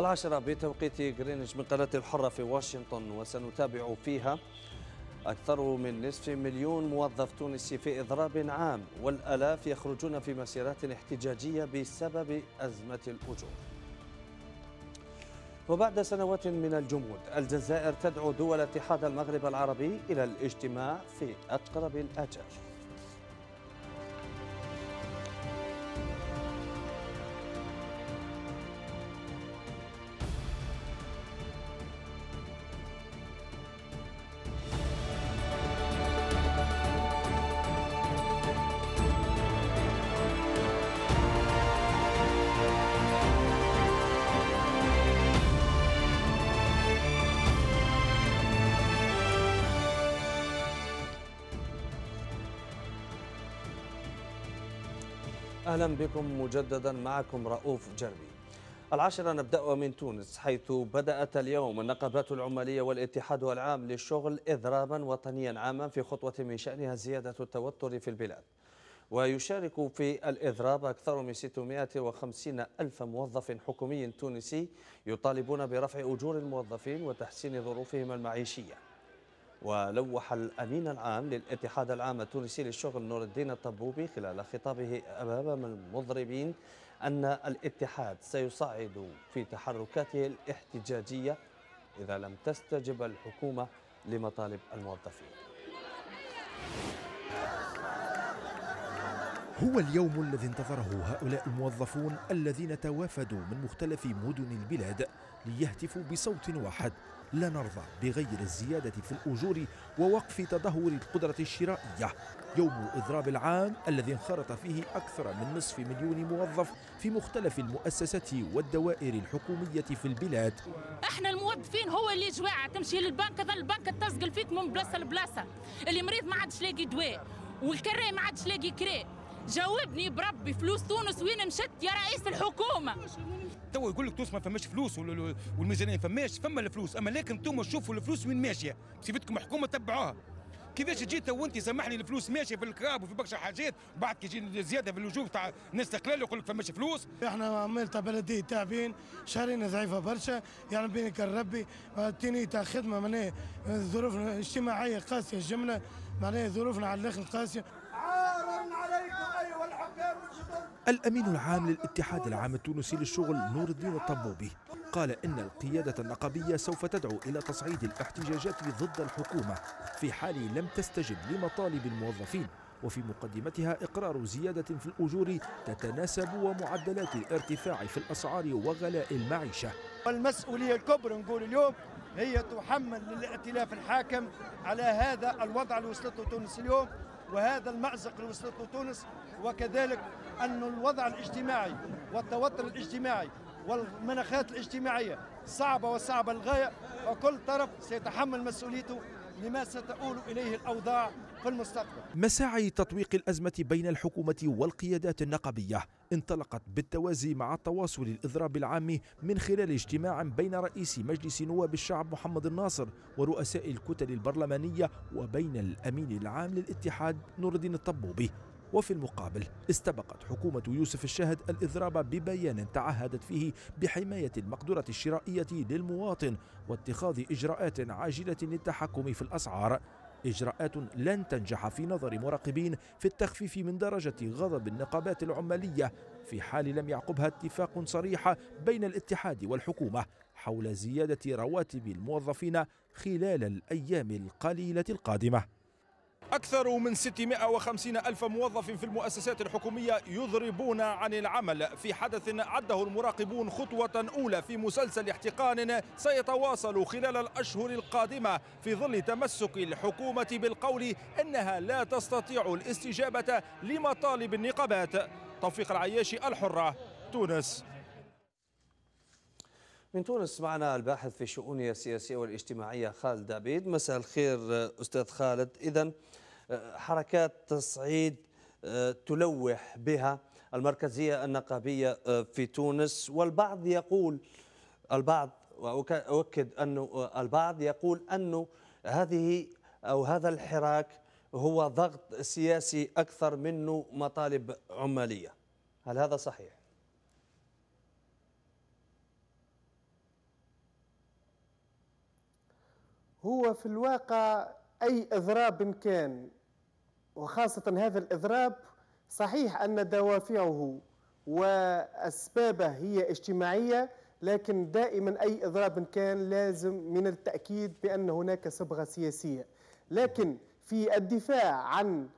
العاشرة بتوقيت غرينتش من قناة الحرة في واشنطن وسنتابع فيها أكثر من نصف مليون موظف تونسي في إضراب عام والألاف يخرجون في مسيرات احتجاجية بسبب أزمة الأجور وبعد سنوات من الجمود الجزائر تدعو دول اتحاد المغرب العربي إلى الاجتماع في أقرب الأجل أهلا بكم مجددا معكم رؤوف جربي العاشرة نبدأ من تونس حيث بدأت اليوم النقابات العمالية والاتحاد العام للشغل إضرابا وطنيا عاما في خطوة من شأنها زيادة التوتر في البلاد ويشارك في الإضراب أكثر من 650 ألف موظف حكومي تونسي يطالبون برفع أجور الموظفين وتحسين ظروفهم المعيشية ولوح الأمين العام للاتحاد العام التونسي للشغل نور الدين الطبوبي خلال خطابه أمام المضربين أن الاتحاد سيصعد في تحركاته الاحتجاجية إذا لم تستجب الحكومة لمطالب الموظفين هو اليوم الذي انتظره هؤلاء الموظفون الذين توافدوا من مختلف مدن البلاد ليهتفوا بصوت واحد لا نرضى بغير الزيادة في الأجور ووقف تدهور القدرة الشرائية يوم إضراب العام الذي انخرط فيه أكثر من نصف مليون موظف في مختلف المؤسسات والدوائر الحكومية في البلاد احنا الموظفين هو اللي جواع تمشي للبنك هذا البنك تسقل فيك من بلاصة لبلاصة اللي مريض ما عادش لاقي دواء والكراي ما عادش لاقي كراي جاوبني بربي فلوس تونس وين مشت يا رئيس الحكومة تو يقول لك تونس ما فماش فلوس والميزانيه فماش فما الفلوس اما لكن انتم تشوفوا الفلوس وين ماشيه بصفتكم حكومه تبعوها كيفاش تجي تو انت سامحني الفلوس ماشيه في الكراب وفي برشا حاجات وبعد كي زياده في الوجوه تاع الناس الاستقلال يقول لك فماش فلوس احنا عمال تاع بلديه تعبين شهرين ضعيفه برشا يعني بينك ربي آه، تيني تاع خدمه معناها آه، ظروفنا الاجتماعيه قاسيه الجمله معناها ظروفنا على الاخر قاسيه الأمين العام للاتحاد العام التونسي للشغل نور الدين الطبوبي قال إن القيادة النقابية سوف تدعو إلى تصعيد الاحتجاجات ضد الحكومة في حال لم تستجب لمطالب الموظفين وفي مقدمتها إقرار زيادة في الأجور تتناسب ومعدلات الارتفاع في الأسعار وغلاء المعيشة المسؤولية الكبرى نقول اليوم هي تحمل للائتلاف الحاكم على هذا الوضع اللي وصلته تونس اليوم وهذا المأزق اللي وصلت له تونس وكذلك أن الوضع الاجتماعي والتوتر الاجتماعي والمناخات الاجتماعية صعبة وصعبة للغاية وكل طرف سيتحمل مسؤوليته لما ستؤول إليه الأوضاع في المستقبل مساعي تطويق الأزمة بين الحكومة والقيادات النقبية انطلقت بالتوازي مع التواصل الإضراب العام من خلال اجتماع بين رئيس مجلس نواب الشعب محمد الناصر ورؤساء الكتل البرلمانية وبين الأمين العام للاتحاد نور الدين الطبوبي وفي المقابل استبقت حكومة يوسف الشاهد الإضراب ببيان تعهدت فيه بحماية المقدرة الشرائية للمواطن واتخاذ إجراءات عاجلة للتحكم في الأسعار إجراءات لن تنجح في نظر مراقبين في التخفيف من درجة غضب النقابات العمالية في حال لم يعقبها اتفاق صريح بين الاتحاد والحكومة حول زيادة رواتب الموظفين خلال الأيام القليلة القادمة أكثر من 650 ألف موظف في المؤسسات الحكومية يضربون عن العمل في حدث عده المراقبون خطوة أولى في مسلسل احتقان سيتواصل خلال الأشهر القادمة في ظل تمسك الحكومة بالقول أنها لا تستطيع الاستجابة لمطالب النقابات توفيق العياشي الحرة تونس من تونس معنا الباحث في الشؤون السياسية والاجتماعية خالد عبيد مساء الخير آه، أستاذ خالد إذا آه، حركات تصعيد آه، تلوح بها المركزية النقابية في تونس والبعض يقول البعض وأؤكد أنه البعض يقول أنه هذه أو هذا الحراك هو ضغط سياسي أكثر منه مطالب عمالية هل هذا صحيح؟ هو في الواقع أي إضراب كان وخاصة هذا الإضراب صحيح أن دوافعه وأسبابه هي اجتماعية لكن دائما أي إضراب كان لازم من التأكيد بأن هناك صبغة سياسية لكن في الدفاع عن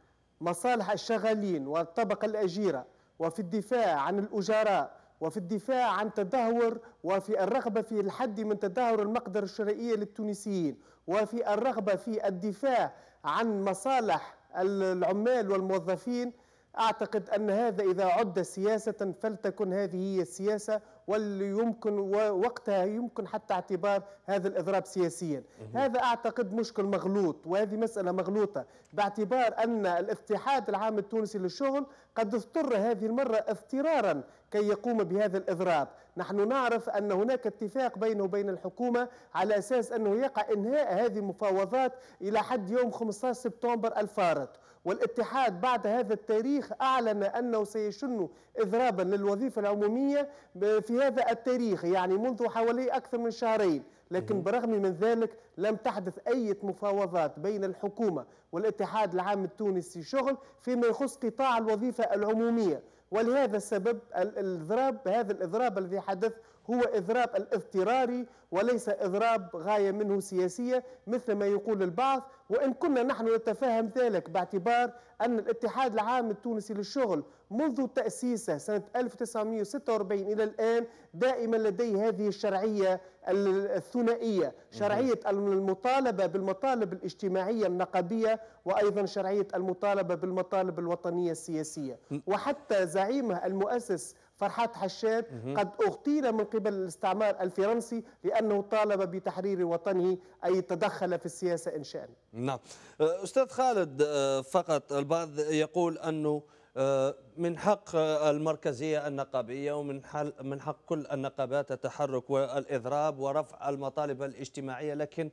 مصالح الشغالين والطبقة الأجيرة وفي الدفاع عن الأجراء وفي الدفاع عن تدهور وفي الرغبة في الحد من تدهور المقدرة الشرائية للتونسيين وفي الرغبة في الدفاع عن مصالح العمال والموظفين أعتقد أن هذا إذا عد سياسة فلتكن هذه هي السياسة واللي يمكن وقتها يمكن حتى اعتبار هذا الإضراب سياسيا هذا أعتقد مشكل مغلوط وهذه مسألة مغلوطة باعتبار أن الاتحاد العام التونسي للشغل قد اضطر هذه المرة اضطرارا كي يقوم بهذا الإضراب نحن نعرف أن هناك اتفاق بينه وبين الحكومة على أساس أنه يقع إنهاء هذه المفاوضات إلى حد يوم 15 سبتمبر الفارط والاتحاد بعد هذا التاريخ أعلن أنه سيشن إضرابا للوظيفة العمومية في هذا التاريخ يعني منذ حوالي أكثر من شهرين لكن برغم من ذلك لم تحدث أي مفاوضات بين الحكومة والاتحاد العام التونسي شغل فيما يخص قطاع الوظيفة العمومية ولهذا سبب الإضراب هذا الإضراب الذي حدث هو إضراب الاضطراري وليس إضراب غاية منه سياسية مثل ما يقول البعض وإن كنا نحن نتفهم ذلك باعتبار أن الاتحاد العام التونسي للشغل منذ تأسيسه سنة 1946 إلى الآن دائما لديه هذه الشرعية الثنائية شرعية المطالبة بالمطالب الاجتماعية النقبية وأيضا شرعية المطالبة بالمطالب الوطنية السياسية وحتى زعيمه المؤسس فرحات حشاد قد اغتيل من قبل الاستعمار الفرنسي لانه طالب بتحرير وطنه اي تدخل في السياسه ان شاء نعم استاذ خالد آه، فقط البعض يقول انه آه، من حق المركزية النقابية ومن من حق كل النقابات التحرك والإضراب ورفع المطالب الاجتماعية لكن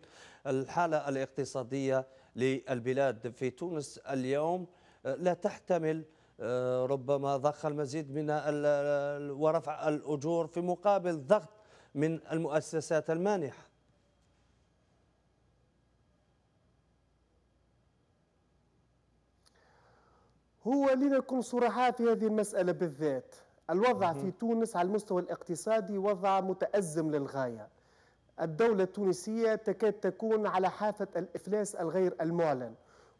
الحالة الاقتصادية للبلاد في تونس اليوم آه، لا تحتمل آه، ربما ضخ المزيد من ورفع الأجور في مقابل ضغط من المؤسسات المانحة هو لنكن صرحاء في هذه المسألة بالذات الوضع في تونس على المستوى الاقتصادي وضع متأزم للغاية الدولة التونسية تكاد تكون على حافة الإفلاس الغير المعلن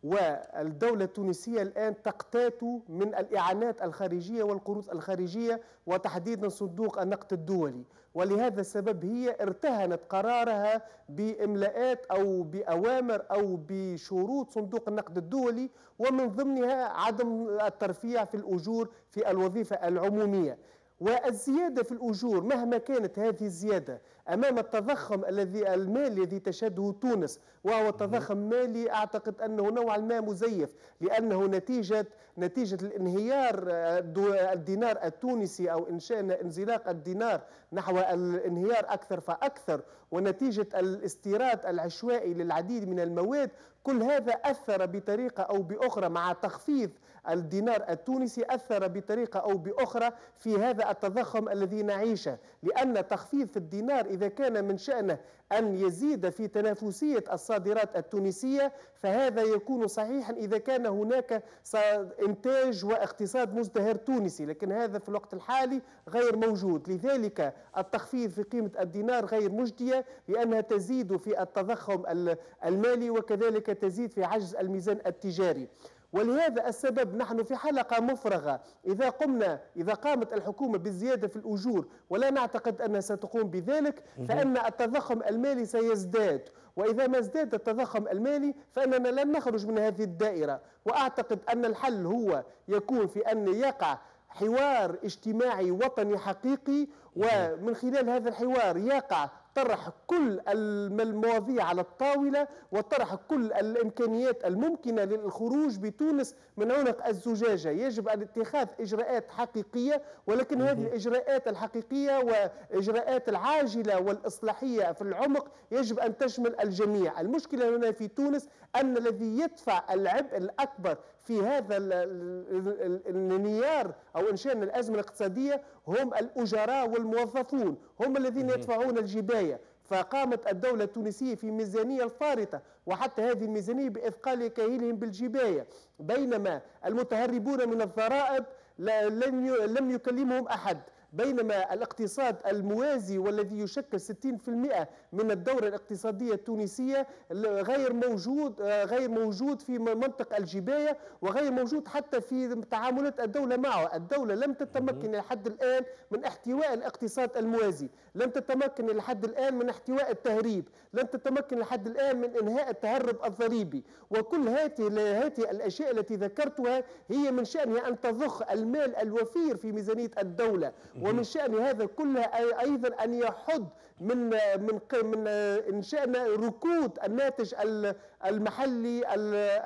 والدولة التونسية الآن تقتات من الإعانات الخارجية والقروض الخارجية وتحديدا صندوق النقد الدولي ولهذا السبب هي ارتهنت قرارها بإملاءات أو بأوامر أو بشروط صندوق النقد الدولي ومن ضمنها عدم الترفيع في الأجور في الوظيفة العمومية والزيادة في الأجور مهما كانت هذه الزيادة أمام التضخم الذي المالي الذي تشهده تونس وهو تضخم مالي أعتقد أنه نوعا ما مزيف لأنه نتيجة نتيجة الانهيار آه، الدينار التونسي أو إنشاء انزلاق الدينار نحو الانهيار أكثر فأكثر ونتيجة الاستيراد العشوائي للعديد من المواد كل هذا أثر بطريقة أو بأخرى مع تخفيض الدينار التونسي أثر بطريقة أو بأخرى في هذا التضخم الذي نعيشه لأن تخفيض في الدينار إذا كان من شأنه أن يزيد في تنافسية الصادرات التونسية فهذا يكون صحيحا إذا كان هناك إنتاج واقتصاد مزدهر تونسي لكن هذا في الوقت الحالي غير موجود لذلك التخفيض في قيمة الدينار غير مجدية لأنها تزيد في التضخم المالي وكذلك تزيد في عجز الميزان التجاري ولهذا السبب نحن في حلقة مفرغة إذا قمنا إذا قامت الحكومة بالزيادة في الأجور ولا نعتقد أنها ستقوم بذلك فإن التضخم المالي سيزداد وإذا ما ازداد التضخم المالي فإننا لن نخرج من هذه الدائرة وأعتقد أن الحل هو يكون في أن يقع حوار اجتماعي وطني حقيقي ومن خلال هذا الحوار يقع طرح كل المواضيع على الطاولة وطرح كل الإمكانيات الممكنة للخروج بتونس من عنق الزجاجة يجب أن اتخاذ إجراءات حقيقية ولكن هذه الإجراءات الحقيقية وإجراءات العاجلة والإصلاحية في العمق يجب أن تشمل الجميع المشكلة هنا في تونس أن الذي يدفع العبء الأكبر في هذا الانهيار أو إنشان الأزمة الاقتصادية هم الأجراء والموظفون هم الذين يدفعون الجباية فقامت الدولة التونسية في ميزانية الفارطة وحتى هذه الميزانية بإثقال كاهلهم بالجباية بينما المتهربون من الضرائب لم يكلمهم أحد بينما الاقتصاد الموازي والذي يشكل 60% من الدورة الاقتصادية التونسية غير موجود آه، غير موجود في منطق الجباية وغير موجود حتى في تعاملات الدولة معه الدولة لم تتمكن لحد الآن من احتواء الاقتصاد الموازي لم تتمكن لحد الآن من احتواء التهريب لم تتمكن لحد الآن من إنهاء التهرب الضريبي وكل هذه هذه الأشياء التي ذكرتها هي من شأنها أن تضخ المال الوفير في ميزانية الدولة ومن شأن هذا كله أيضا أن يحد من من من آه، إن ركود الناتج المحلي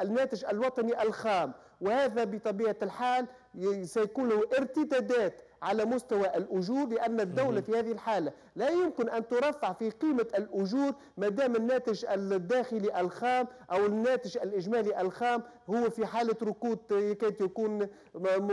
الناتج الوطني الخام وهذا بطبيعة الحال سيكون له ارتدادات على مستوى الأجور لأن الدولة في هذه الحالة لا يمكن أن ترفع في قيمة الأجور ما دام الناتج الداخلي الخام أو الناتج الإجمالي الخام هو في حالة ركود آه، يكاد يكون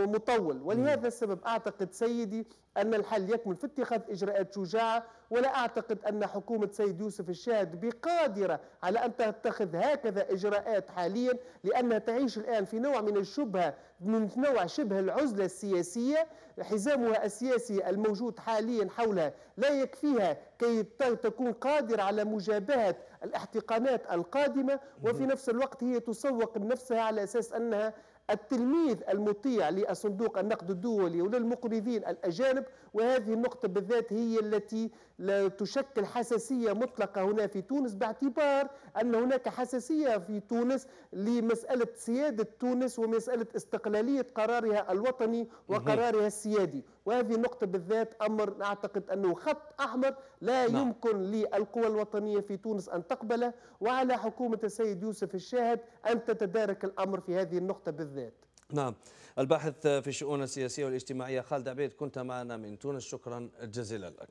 مطول ولهذا السبب أعتقد سيدي أن الحل يكمن في اتخاذ إجراءات شجاعة ولا أعتقد أن حكومة سيد يوسف الشاهد بقادرة على أن تتخذ هكذا إجراءات حاليا لأنها تعيش الآن في نوع من الشبهة من نوع شبه العزلة السياسية حزامها السياسي الموجود حاليا حولها لا يكفيها كي تكون قادرة على مجابهة الاحتقانات القادمة وفي نفس الوقت هي تسوق نفسها على أساس أنها التلميذ المطيع لصندوق النقد الدولي وللمقرضين الأجانب وهذه النقطة بالذات هي التي لا تشكل حساسية مطلقة هنا في تونس باعتبار أن هناك حساسية في تونس لمسألة سيادة تونس ومسألة استقلالية قرارها الوطني وقرارها السيادي وهذه النقطة بالذات أمر أعتقد أنه خط أحمر لا نعم. يمكن للقوى الوطنية في تونس أن تقبله وعلى حكومة السيد يوسف الشاهد أن تتدارك الأمر في هذه النقطة بالذات نعم الباحث في الشؤون السياسية والاجتماعية خالد عبيد كنت معنا من تونس شكرا جزيلا لك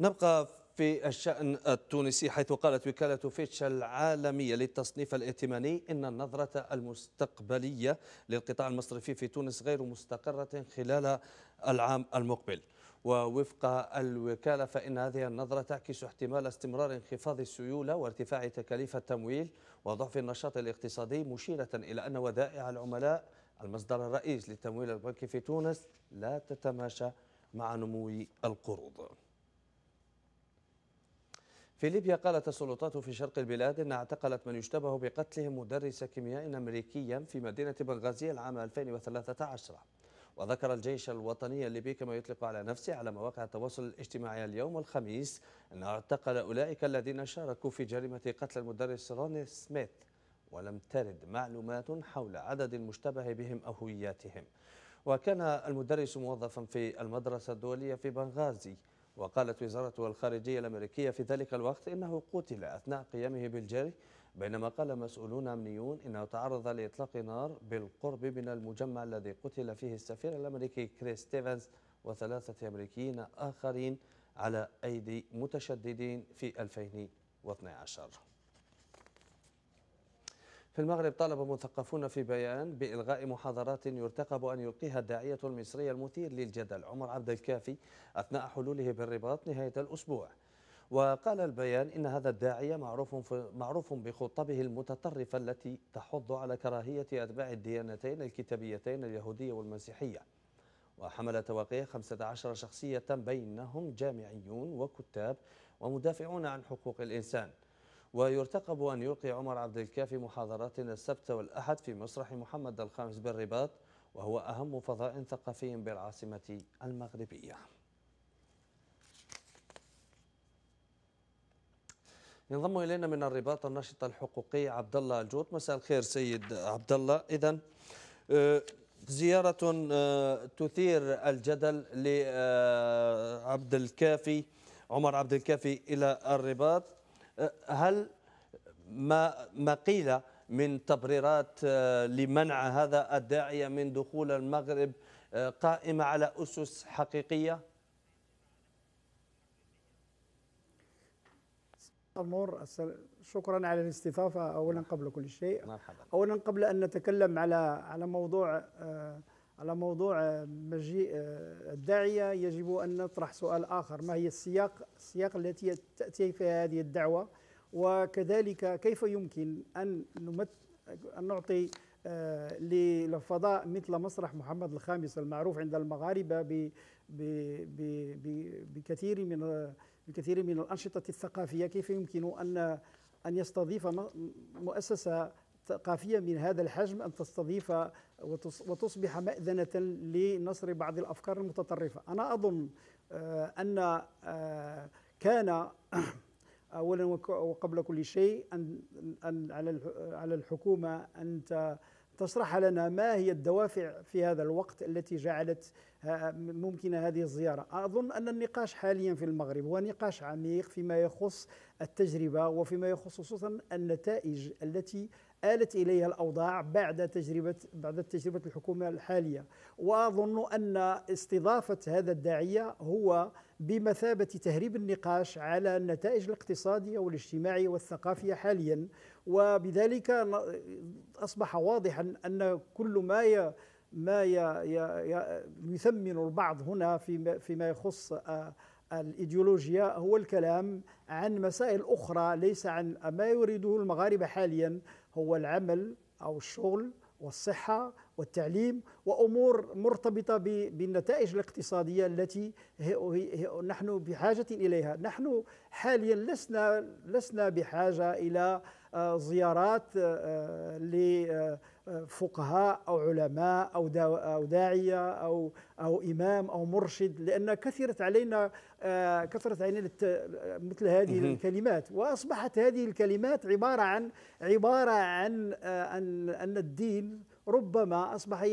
نبقى في الشأن التونسي حيث قالت وكالة فيتش العالمية للتصنيف الائتماني إن النظرة المستقبلية للقطاع المصرفي في تونس غير مستقرة خلال العام المقبل ووفق الوكالة فإن هذه النظرة تعكس احتمال استمرار انخفاض السيولة وارتفاع تكاليف التمويل وضعف النشاط الاقتصادي مشيرة إلى أن ودائع العملاء المصدر الرئيس للتمويل البنكي في تونس لا تتماشى مع نمو القروض في ليبيا قالت السلطات في شرق البلاد أنها اعتقلت من يشتبه بقتله مدرس كيمياء أمريكيا في مدينة بنغازي العام 2013 وذكر الجيش الوطني الليبي كما يطلق على نفسه على مواقع التواصل الاجتماعي اليوم الخميس أنه اعتقل أولئك الذين شاركوا في جريمة قتل المدرس روني سميث ولم ترد معلومات حول عدد المشتبه بهم أو هوياتهم وكان المدرس موظفا في المدرسة الدولية في بنغازي وقالت وزارة الخارجية الأمريكية في ذلك الوقت إنه قتل أثناء قيامه بالجري بينما قال مسؤولون أمنيون إنه تعرض لإطلاق نار بالقرب من المجمع الذي قتل فيه السفير الأمريكي كريس ستيفنز وثلاثة أمريكيين آخرين على أيدي متشددين في 2012 في المغرب طالب مثقفون في بيان بإلغاء محاضرات يرتقب أن يلقيها الداعية المصري المثير للجدل عمر عبد الكافي أثناء حلوله بالرباط نهاية الأسبوع وقال البيان إن هذا الداعية معروف, معروف بخطبه المتطرفة التي تحض على كراهية أتباع الديانتين الكتابيتين اليهودية والمسيحية وحمل تواقيه 15 شخصية بينهم جامعيون وكتاب ومدافعون عن حقوق الإنسان ويرتقب أن يلقي عمر عبد الكافي محاضرات السبت والأحد في مسرح محمد الخامس بالرباط وهو أهم فضاء ثقافي بالعاصمة المغربية ينضم الينا من الرباط الناشط الحقوقي عبد الله الجوط مساء الخير سيد عبد الله اذا آه، زياره آه، تثير الجدل لعبد الكافي عمر عبد الكافي الى الرباط هل ما ما قيل من تبريرات آه، لمنع هذا الداعية من دخول المغرب آه، قائمة على أسس حقيقية؟ النور شكرا على الاستضافة أولا نعم. قبل كل شيء أولا قبل أن نتكلم على على موضوع آه، على موضوع آه، مجيء آه، الداعية يجب أن نطرح سؤال آخر ما هي السياق السياق التي تأتي فيها هذه الدعوة وكذلك كيف يمكن أن نمت أن نعطي آه، للفضاء مثل مسرح محمد الخامس المعروف عند المغاربة ب ب ب بكثير من بكثير من الأنشطة الثقافية كيف يمكن أن أن يستضيف مؤسسة قافية من هذا الحجم أن تستضيف وتصبح مأذنة لنصر بعض الأفكار المتطرفة أنا أظن آه، أن آه، كان أولا وقبل كل شيء أن على الحكومة أن تشرح لنا ما هي الدوافع في هذا الوقت التي جعلت آه، ممكن هذه الزيارة أظن أن النقاش حاليا في المغرب هو نقاش عميق فيما يخص التجربة وفيما يخص خصوصا النتائج التي آلت إليها الأوضاع بعد تجربة بعد تجربة الحكومة الحالية وأظن أن استضافة هذا الداعية هو بمثابة تهريب النقاش على النتائج الاقتصادية والاجتماعية والثقافية حاليا وبذلك أصبح واضحا أن كل ما ي ما يثمن البعض هنا فيما يخص آه، الايديولوجيا هو الكلام عن مسائل اخرى ليس عن ما يريده المغاربه حاليا هو العمل أو الشغل والصحة والتعليم وامور مرتبطه بالنتائج الاقتصاديه التي نحن بحاجه اليها، نحن حاليا لسنا لسنا بحاجه الى آه، زيارات آه، لفقهاء آه، او علماء او او داعيه او او امام او مرشد لان كثرت علينا كثرت علينا مثل هذه الكلمات واصبحت هذه الكلمات عباره عن عباره عن ان ان الدين ربما أصبح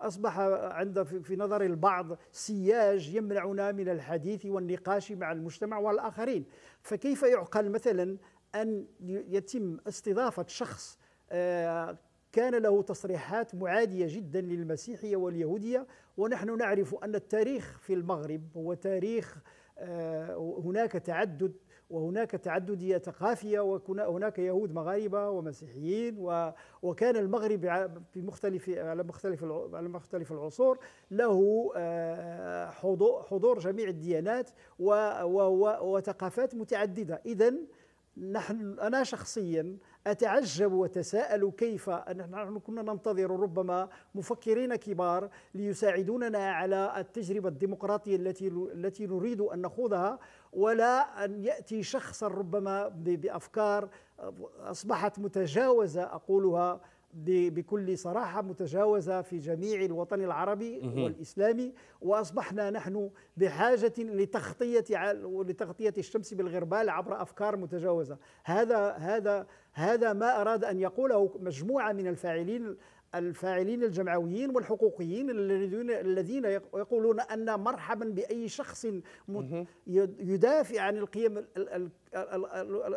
أصبح عند في نظر البعض سياج يمنعنا من الحديث والنقاش مع المجتمع والآخرين فكيف يعقل مثلا أن يتم استضافة شخص آه، كان له تصريحات معادية جدا للمسيحية واليهودية ونحن نعرف أن التاريخ في المغرب هو تاريخ آه، هناك تعدد وهناك تعددية ثقافية وهناك يهود مغاربة ومسيحيين وكان المغرب في مختلف على مختلف على مختلف العصور له آه، حضور جميع الديانات وثقافات متعددة إذا نحن أنا شخصيا أتعجب وتساءل كيف نحن كنا ننتظر ربما مفكرين كبار ليساعدوننا على التجربة الديمقراطية التي التي نريد أن نخوضها ولا أن يأتي شخصا ربما بأفكار أصبحت متجاوزة أقولها بكل صراحة متجاوزة في جميع الوطن العربي والإسلامي وأصبحنا نحن بحاجة لتغطية لتغطية الشمس بالغربال عبر أفكار متجاوزة هذا هذا هذا ما أراد أن يقوله مجموعة من الفاعلين الفاعلين الجمعويين والحقوقيين الذين الذين يقولون ان مرحبا باي شخص يدافع عن القيم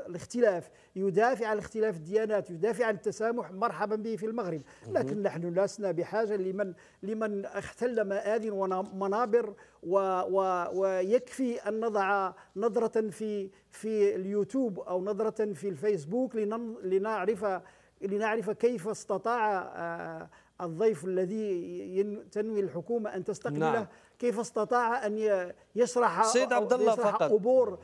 الاختلاف يدافع عن اختلاف الديانات يدافع عن التسامح مرحبا به في المغرب لكن نحن لسنا بحاجه لمن لمن اختل مآذن ومنابر ويكفي ان نضع نظره في في اليوتيوب او نظره في الفيسبوك لنعرف لنعرف كيف استطاع آه، الضيف الذي تنوي الحكومه ان تستقبله نعم. كيف استطاع ان يشرح سيد عبد الله فقط قبور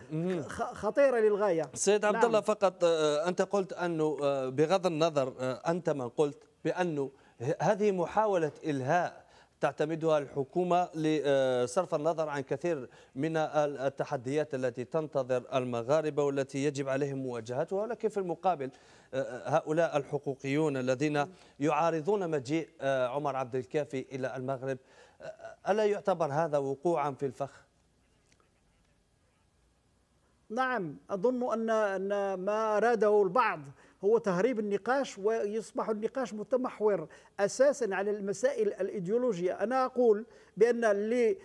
خطيره للغايه سيد عبد نعم. الله نعم. فقط آه، انت قلت انه آه، بغض النظر انت من قلت بانه هذه محاوله الهاء تعتمدها الحكومة لصرف النظر عن كثير من التحديات التي تنتظر المغاربة والتي يجب عليهم مواجهتها ولكن في المقابل هؤلاء الحقوقيون الذين يعارضون مجيء آه، عمر عبد الكافي إلى المغرب آه، ألا يعتبر هذا وقوعا في الفخ؟ نعم أظن أن ما أراده البعض هو تهريب النقاش ويصبح النقاش متمحور اساسا على المسائل الايديولوجيه انا اقول بان اللي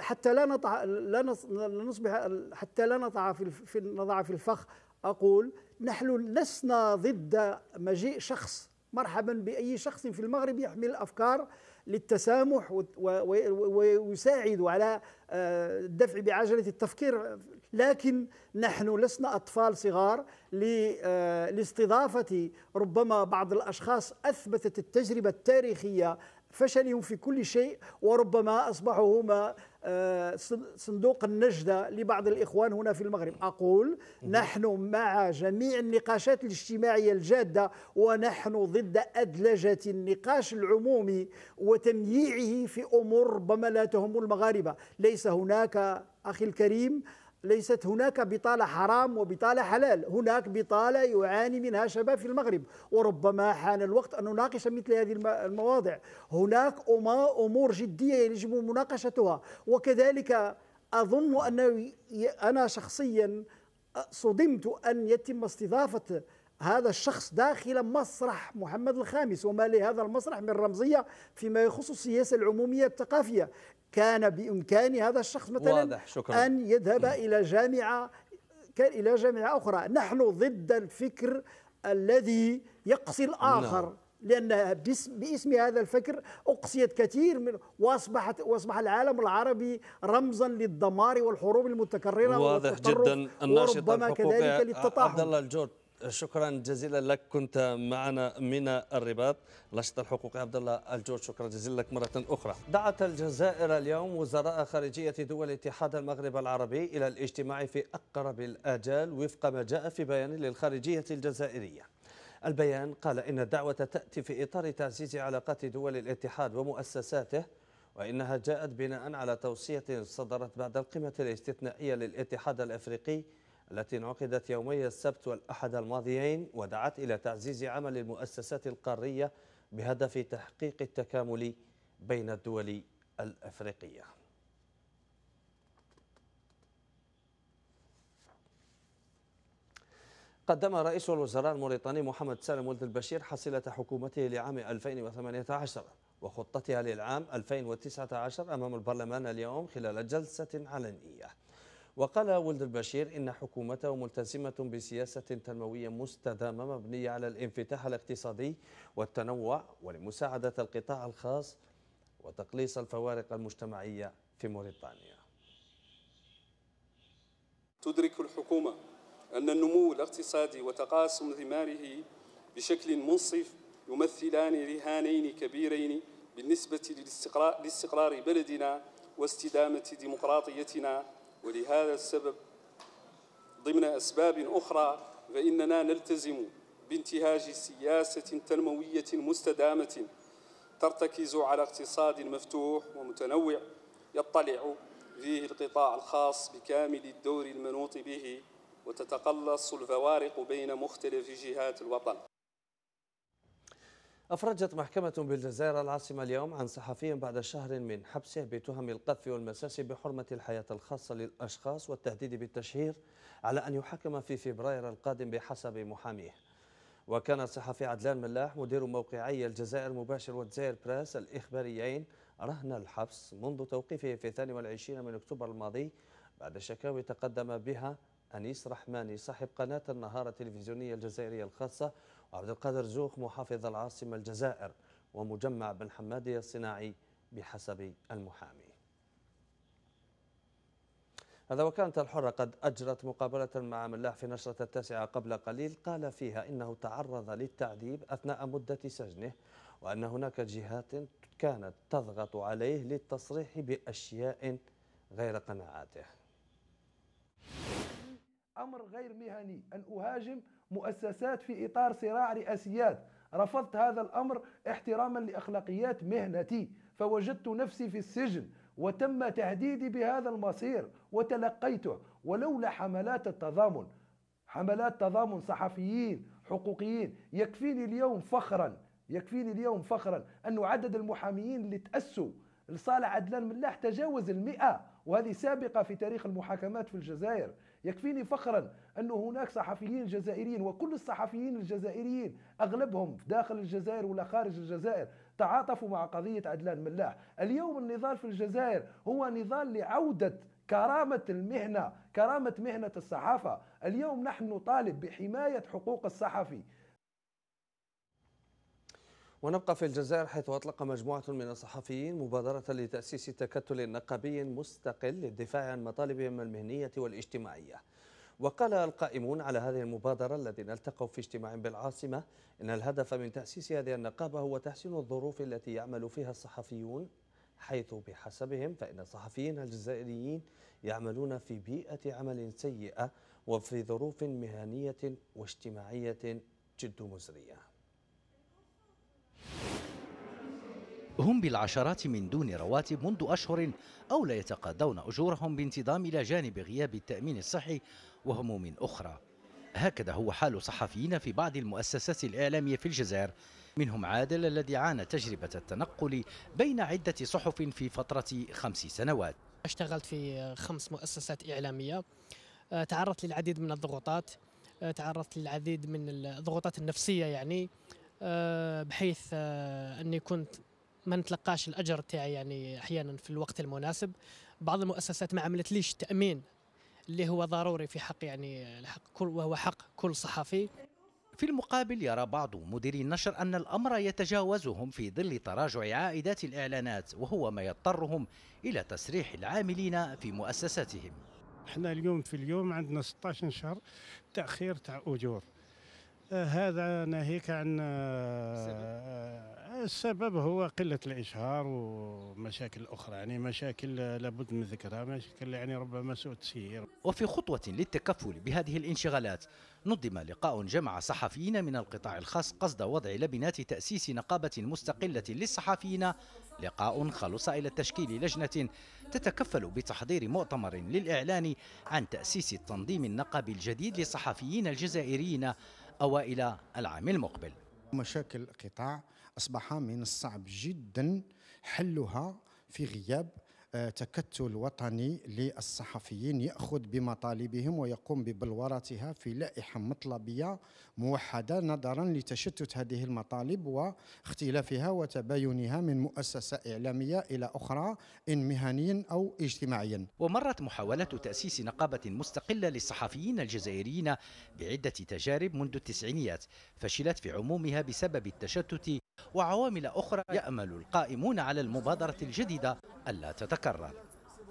حتى لا نطع لا نصبح حتى لا نطع في نضع في الفخ اقول نحن لسنا ضد مجيء شخص مرحبا باي شخص في المغرب يحمل الافكار للتسامح ويساعد على آه، الدفع بعجله التفكير لكن نحن لسنا اطفال صغار آه، لاستضافه ربما بعض الاشخاص اثبتت التجربه التاريخيه فشلهم في كل شيء وربما أصبحوا هما آه، صندوق النجدة لبعض الإخوان هنا في المغرب أقول نحن مع جميع النقاشات الاجتماعية الجادة ونحن ضد أدلجة النقاش العمومي وتمييعه في أمور ربما لا تهم المغاربة ليس هناك أخي الكريم ليست هناك بطالة حرام وبطالة حلال هناك بطالة يعاني منها شباب في المغرب وربما حان الوقت أن نناقش مثل هذه المواضع هناك أمور جدية يجب مناقشتها وكذلك أظن أن أنا شخصيا صدمت أن يتم استضافة هذا الشخص داخل مسرح محمد الخامس وما لهذا المسرح من رمزية فيما يخص السياسة العمومية الثقافية كان بإمكان هذا الشخص مثلا واضح شكرا. أن يذهب إلى جامعة كان إلى جامعة أخرى نحن ضد الفكر الذي يقصي نعم. الآخر نعم. لأن باسم, باسم هذا الفكر أقصيت كثير من وأصبحت وأصبح العالم العربي رمزا للدمار والحروب المتكررة واضح جدا الناشط وربما كذلك للتطاحن عبد الله الجورج شكرا جزيلا لك كنت معنا من الرباط الناشط الحقوقي عبد الله الجور شكرا جزيلا لك مرة أخرى دعت الجزائر اليوم وزراء خارجية دول اتحاد المغرب العربي إلى الاجتماع في أقرب الآجال وفق ما جاء في بيان للخارجية الجزائرية البيان قال إن الدعوة تأتي في إطار تعزيز علاقات دول الاتحاد ومؤسساته وإنها جاءت بناء على توصية صدرت بعد القمة الاستثنائية للاتحاد الأفريقي التي انعقدت يومي السبت والأحد الماضيين ودعت إلى تعزيز عمل المؤسسات القارية بهدف تحقيق التكامل بين الدول الأفريقية قدم رئيس الوزراء الموريتاني محمد سالم ولد البشير حصيلة حكومته لعام 2018 وخطتها للعام 2019 أمام البرلمان اليوم خلال جلسة علنية وقال ولد البشير إن حكومته ملتزمة بسياسة تنموية مستدامة مبنية على الانفتاح الاقتصادي والتنوع ولمساعدة القطاع الخاص وتقليص الفوارق المجتمعية في موريتانيا تدرك الحكومة أن النمو الاقتصادي وتقاسم ثماره بشكل منصف يمثلان رهانين كبيرين بالنسبة لاستقرار بلدنا واستدامة ديمقراطيتنا ولهذا السبب ضمن أسباب أخرى فإننا نلتزم بانتهاج سياسة تنموية مستدامة ترتكز على اقتصاد مفتوح ومتنوع يطلع فيه القطاع الخاص بكامل الدور المنوط به وتتقلص الفوارق بين مختلف جهات الوطن أفرجت محكمة بالجزائر العاصمة اليوم عن صحفي بعد شهر من حبسه بتهم القذف والمساس بحرمة الحياة الخاصة للأشخاص والتهديد بالتشهير على أن يحكم في فبراير القادم بحسب محاميه وكان الصحفي عدلان ملاح مدير موقعي الجزائر مباشر والجزائر براس الإخباريين رهن الحبس منذ توقيفه في 22 من أكتوبر الماضي بعد شكاوي تقدم بها أنيس رحماني صاحب قناة النهار التلفزيونية الجزائرية الخاصة عبد القادر زوخ محافظ العاصمة الجزائر ومجمع بن حمادي الصناعي بحسب المحامي هذا وكانت الحرة قد أجرت مقابلة مع ملاح في نشرة التاسعة قبل قليل قال فيها إنه تعرض للتعذيب أثناء مدة سجنه وأن هناك جهات كانت تضغط عليه للتصريح بأشياء غير قناعاته أمر غير مهني أن أهاجم مؤسسات في إطار صراع رئاسيات رفضت هذا الأمر احتراما لأخلاقيات مهنتي فوجدت نفسي في السجن وتم تهديدي بهذا المصير وتلقيته ولولا حملات التضامن حملات تضامن صحفيين حقوقيين يكفيني اليوم فخرا يكفيني اليوم فخرا أن عدد المحاميين اللي تأسوا لصالح عدلان ملاح تجاوز المئة وهذه سابقة في تاريخ المحاكمات في الجزائر يكفيني فخرا أن هناك صحفيين جزائريين وكل الصحفيين الجزائريين أغلبهم داخل الجزائر ولا خارج الجزائر تعاطفوا مع قضية عدلان ملاح اليوم النضال في الجزائر هو نضال لعودة كرامة المهنة كرامة مهنة الصحافة اليوم نحن نطالب بحماية حقوق الصحفي ونبقى في الجزائر حيث أطلق مجموعة من الصحفيين مبادرة لتأسيس تكتل نقابي مستقل للدفاع عن مطالبهم المهنية والاجتماعية وقال القائمون على هذه المبادرة الذين التقوا في اجتماع بالعاصمة إن الهدف من تأسيس هذه النقابة هو تحسين الظروف التي يعمل فيها الصحفيون حيث بحسبهم فإن الصحفيين الجزائريين يعملون في بيئة عمل سيئة وفي ظروف مهنية واجتماعية جد مزرية هم بالعشرات من دون رواتب منذ أشهر أو لا يتقاضون أجورهم بانتظام إلى جانب غياب التأمين الصحي وهموم أخرى هكذا هو حال صحفيين في بعض المؤسسات الإعلامية في الجزائر منهم عادل الذي عانى تجربة التنقل بين عدة صحف في فترة خمس سنوات اشتغلت في خمس مؤسسات إعلامية أه، تعرضت للعديد من الضغوطات أه، تعرضت للعديد من الضغوطات النفسية يعني أه، بحيث أني كنت ما نتلقاش الاجر تاعي يعني احيانا في الوقت المناسب بعض المؤسسات ما عملتليش تامين اللي هو ضروري في حق يعني الحق كل وهو حق كل صحفي في المقابل يرى بعض مديري النشر أن الأمر يتجاوزهم في ظل تراجع عائدات الإعلانات وهو ما يضطرهم إلى تسريح العاملين في مؤسساتهم احنا اليوم في اليوم عندنا 16 شهر تأخير تاع أجور هذا ناهيك عن آه، آه، السبب هو قلة الإشهار ومشاكل أخرى يعني مشاكل آه، لابد من ذكرها مشاكل يعني ربما سوء تسيير وفي خطوة للتكفل بهذه الانشغالات نظم لقاء جمع صحفيين من القطاع الخاص قصد وضع لبنات تأسيس نقابة مستقلة للصحفيين لقاء خلص إلى تشكيل لجنة تتكفل بتحضير مؤتمر للإعلان عن تأسيس التنظيم النقابي الجديد للصحفيين الجزائريين أوائل العام المقبل مشاكل القطاع أصبح من الصعب جدا حلها في غياب تكتل وطني للصحفيين ياخذ بمطالبهم ويقوم ببلورتها في لائحه مطلبيه موحده نظرا لتشتت هذه المطالب واختلافها وتباينها من مؤسسه اعلاميه الى اخرى ان مهنيا او اجتماعيا. ومرت محاوله تاسيس نقابه مستقله للصحفيين الجزائريين بعده تجارب منذ التسعينيات فشلت في عمومها بسبب التشتت وعوامل أخرى يأمل القائمون على المبادرة الجديدة ألا تتكرر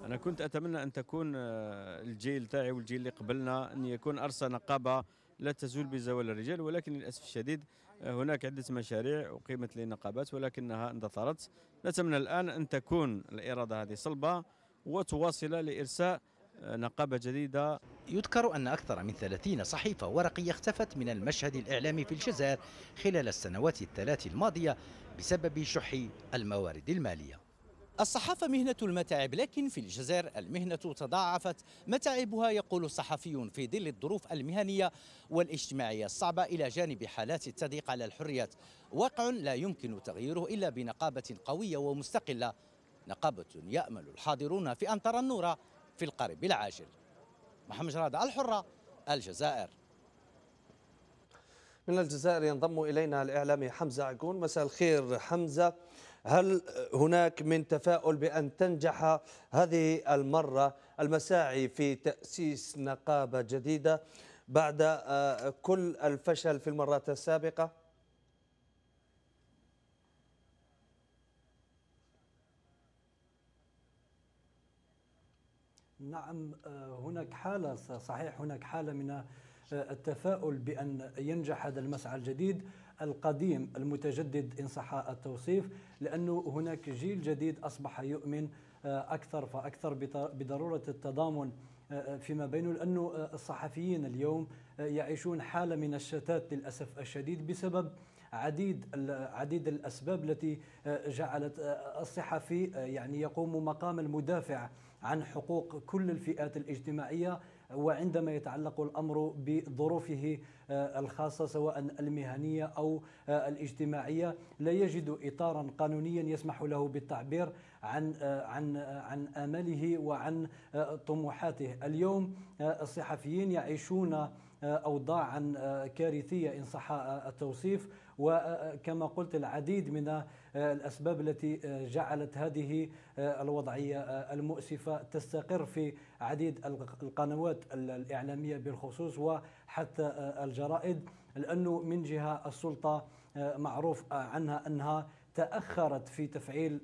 أنا كنت أتمنى أن تكون آه، الجيل تاعي والجيل اللي قبلنا أن يكون أرسى نقابة لا تزول بزوال الرجال ولكن للأسف الشديد آه، هناك عدة مشاريع أقيمت للنقابات ولكنها اندثرت نتمنى الآن أن تكون الإرادة هذه صلبة وتواصل لإرساء نقابة جديدة يذكر أن أكثر من 30 صحيفة ورقية اختفت من المشهد الإعلامي في الجزائر خلال السنوات الثلاث الماضية بسبب شح الموارد المالية الصحافة مهنة المتاعب لكن في الجزائر المهنة تضاعفت متاعبها يقول صحفي في ظل الظروف المهنية والاجتماعية الصعبة إلى جانب حالات التضييق على الحريات واقع لا يمكن تغييره إلا بنقابة قوية ومستقلة نقابة يأمل الحاضرون في أن ترى النور في القريب عاجل محمد على الحرة الجزائر من الجزائر ينضم إلينا الإعلامي حمزة عقون مساء الخير حمزة هل هناك من تفاؤل بأن تنجح هذه المرة المساعي في تأسيس نقابة جديدة بعد آه، كل الفشل في المرات السابقة؟ نعم آه، هناك حالة صحيح هناك حالة من آه، التفاؤل بأن ينجح هذا المسعى الجديد القديم المتجدد إن صح التوصيف لأنه هناك جيل جديد أصبح يؤمن آه، أكثر فأكثر بضرورة التضامن فيما بينه لأن الصحفيين اليوم يعيشون حالة من الشتات للأسف الشديد بسبب عديد عديد الأسباب التي جعلت الصحفي يعني يقوم مقام المدافع عن حقوق كل الفئات الاجتماعيه وعندما يتعلق الامر بظروفه آه، الخاصه سواء المهنيه او آه، الاجتماعيه لا يجد اطارا قانونيا يسمح له بالتعبير عن آه، عن عن امله وعن طموحاته اليوم الصحفيين يعيشون اوضاعا كارثيه ان صح التوصيف وكما قلت العديد من آه، الأسباب التي آه، جعلت هذه آه، الوضعية المؤسفة تستقر في عديد القنوات الإعلامية بالخصوص وحتى الجرائد لأنه من جهة السلطة معروف عنها أنها تأخرت في تفعيل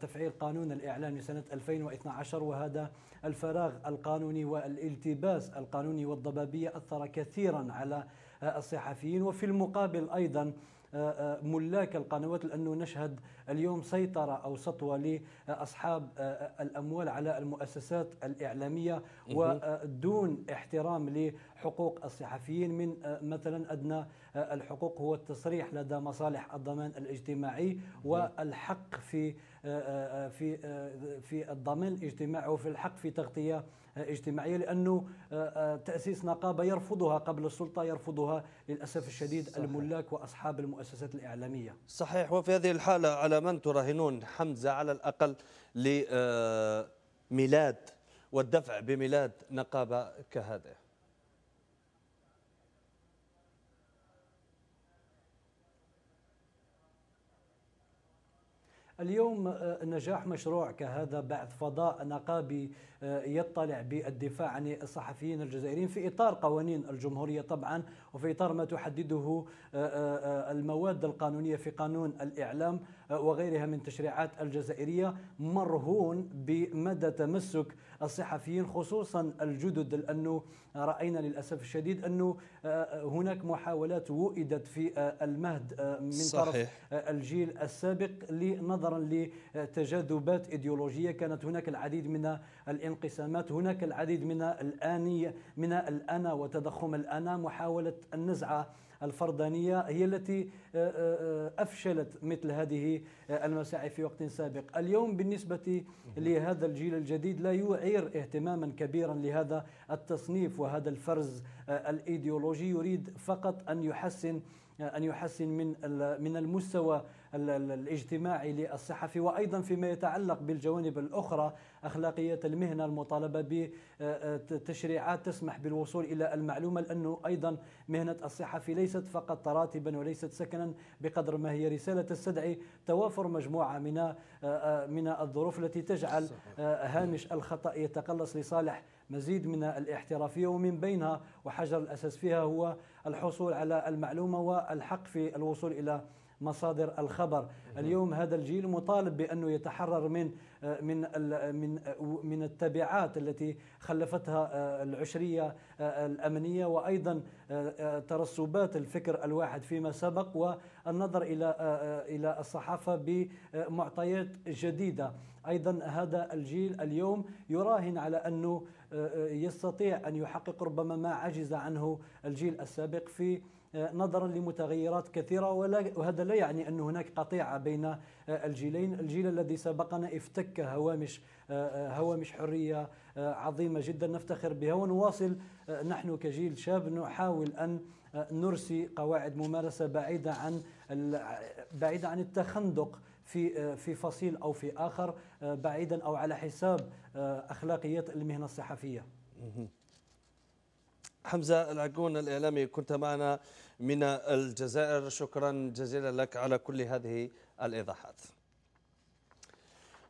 تفعيل قانون الإعلام لسنة 2012 وهذا الفراغ القانوني والالتباس القانوني والضبابية أثر كثيرا على الصحفيين وفي المقابل أيضا آه، آه، ملاك القنوات لانه نشهد اليوم سيطره او سطوه لاصحاب آه، الاموال على المؤسسات الاعلاميه ودون احترام لحقوق الصحفيين من مثلا ادنى الحقوق هو التصريح لدى مصالح الضمان الاجتماعي والحق في في في الضمان الاجتماعي وفي الحق في تغطيه اجتماعيه لانه آه، آه، تاسيس نقابه يرفضها قبل السلطه يرفضها للاسف الشديد صحيح. الملاك واصحاب المؤسسات الاعلاميه. صحيح وفي هذه الحاله على من تراهنون حمزه على الاقل لميلاد آه، والدفع بميلاد نقابه كهذه؟ اليوم نجاح مشروع كهذا بعث فضاء نقابي يطلع بالدفاع عن الصحفيين الجزائريين في اطار قوانين الجمهوريه طبعا وفي اطار ما تحدده آه، آه، المواد القانونيه في قانون الاعلام آه، وغيرها من تشريعات الجزائريه مرهون بمدى تمسك الصحفيين خصوصا الجدد لانه راينا للاسف الشديد انه هناك محاولات وئدت في المهد من صحيح. طرف الجيل السابق نظرا لتجاذبات ايديولوجيه كانت هناك العديد من الانقسامات هناك العديد من الآنية من الأنا وتضخم الأنا محاولة النزعة الفردانية هي التي آه، آه، أفشلت مثل هذه المساعي في وقت سابق اليوم بالنسبة لهذا الجيل الجديد لا يعير اهتماما كبيرا لهذا التصنيف وهذا الفرز آه، الايديولوجي يريد فقط ان يحسن ان يحسن من من المستوى الاجتماعي للصحفي وايضا فيما يتعلق بالجوانب الاخرى أخلاقية المهنة المطالبة بتشريعات تسمح بالوصول إلى المعلومة لأنه أيضا مهنة الصحفي ليست فقط راتبا وليست سكنا بقدر ما هي رسالة تستدعي توافر مجموعة من من الظروف التي تجعل هامش الخطأ يتقلص لصالح مزيد من الاحترافيه ومن بينها وحجر الاساس فيها هو الحصول على المعلومه والحق في الوصول الى مصادر الخبر اليوم هذا الجيل مطالب بأنه يتحرر من من من من التبعات التي خلفتها آه، العشريه آه، الامنيه وايضا آه، ترسبات الفكر الواحد فيما سبق والنظر الى الى الصحافه بمعطيات جديده ايضا هذا الجيل اليوم يراهن على انه يستطيع ان يحقق ربما ما عجز عنه الجيل السابق في نظرا لمتغيرات كثيرة وهذا لا يعني أن هناك قطيعة بين آه، الجيلين الجيل الذي سبقنا افتك هوامش آه، آه، هوامش حرية عظيمة جدا نفتخر بها ونواصل نحن كجيل شاب نحاول أن نرسي قواعد ممارسة بعيدة عن بعيدة عن التخندق في في فصيل أو في آخر بعيدا أو على حساب أخلاقيات المهنة الصحفية حمزة العقون الإعلامي كنت معنا من الجزائر شكرا جزيلا لك على كل هذه الإيضاحات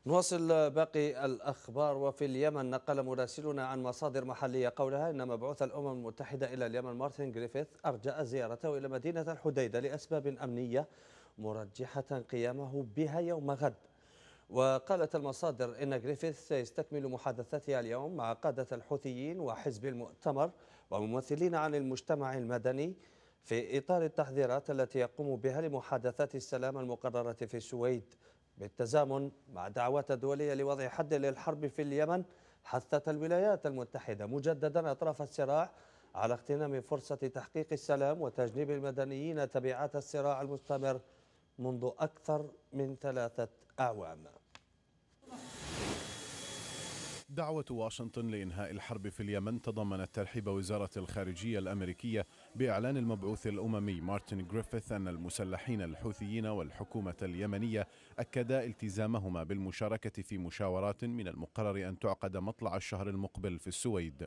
نواصل باقي الأخبار وفي اليمن نقل مراسلنا عن مصادر محلية قولها أن مبعوث الأمم المتحدة إلى اليمن مارتن جريفيث أرجأ زيارته إلى مدينة الحديدة لأسباب أمنية مرجحة قيامه بها يوم غد وقالت المصادر إن جريفيث سيستكمل محادثاتها اليوم مع قادة الحوثيين وحزب المؤتمر وممثلين عن المجتمع المدني في إطار التحذيرات التي يقوم بها لمحادثات السلام المقررة في السويد بالتزامن مع دعوات دولية لوضع حد للحرب في اليمن حثت الولايات المتحدة مجددا أطراف الصراع على اغتنام فرصة تحقيق السلام وتجنيب المدنيين تبعات الصراع المستمر منذ أكثر من ثلاثة أعوام دعوة واشنطن لإنهاء الحرب في اليمن تضمنت ترحيب وزارة الخارجية الأمريكية بإعلان المبعوث الأممي مارتن جريفيث أن المسلحين الحوثيين والحكومة اليمنية أكدا التزامهما بالمشاركة في مشاورات من المقرر أن تعقد مطلع الشهر المقبل في السويد